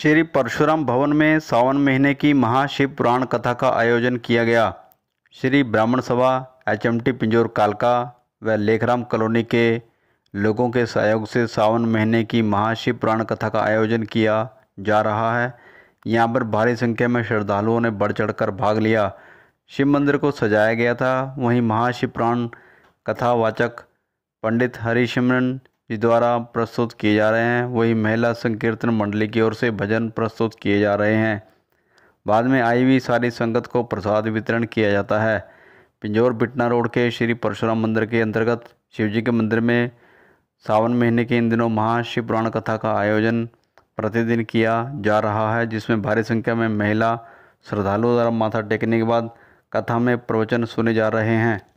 श्री परशुराम भवन में सावन महीने की महाशिव पुराण कथा का आयोजन किया गया श्री ब्राह्मण सभा एचएमटी पिंजोर कालका व लेखराम कॉलोनी के लोगों के सहयोग से सावन महीने की महाशिव पुराण कथा का आयोजन किया जा रहा है यहाँ पर भारी संख्या में श्रद्धालुओं ने बढ़ चढ़कर भाग लिया शिव मंदिर को सजाया गया था वहीं महाशिव पुराण कथावाचक पंडित हरिशिमरन जिस द्वारा प्रस्तुत किए जा रहे हैं वही महिला संकीर्तन मंडली की ओर से भजन प्रस्तुत किए जा रहे हैं बाद में आई हुई सारी संगत को प्रसाद वितरण किया जाता है पिंजौर बिटना रोड के श्री परशुराम मंदिर के अंतर्गत शिवजी के मंदिर में सावन महीने के इन दिनों महाशिवपुराण कथा का आयोजन प्रतिदिन किया जा रहा है जिसमें भारी संख्या में महिला श्रद्धालुओं द्वारा माथा टेकने के बाद कथा में प्रवचन सुने जा रहे हैं